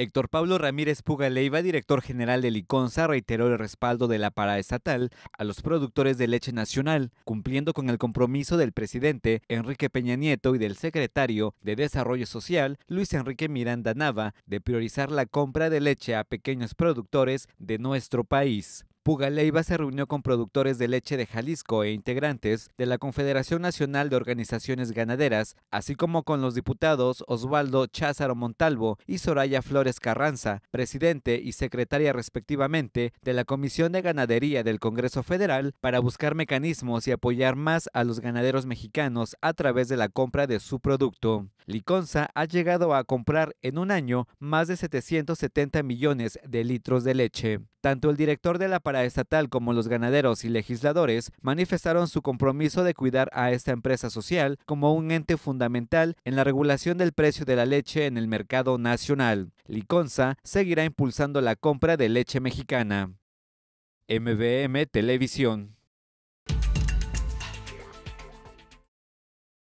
Héctor Pablo Ramírez Puga Leiva, director general de Liconza, reiteró el respaldo de la paraestatal a los productores de leche nacional, cumpliendo con el compromiso del presidente Enrique Peña Nieto y del secretario de Desarrollo Social, Luis Enrique Miranda Nava, de priorizar la compra de leche a pequeños productores de nuestro país. Pugaleiva se reunió con productores de leche de Jalisco e integrantes de la Confederación Nacional de Organizaciones Ganaderas, así como con los diputados Osvaldo Cházaro Montalvo y Soraya Flores Carranza, presidente y secretaria respectivamente de la Comisión de Ganadería del Congreso Federal, para buscar mecanismos y apoyar más a los ganaderos mexicanos a través de la compra de su producto. Liconza ha llegado a comprar en un año más de 770 millones de litros de leche. Tanto el director de la paraestatal como los ganaderos y legisladores manifestaron su compromiso de cuidar a esta empresa social como un ente fundamental en la regulación del precio de la leche en el mercado nacional. Liconza seguirá impulsando la compra de leche mexicana. MBM Televisión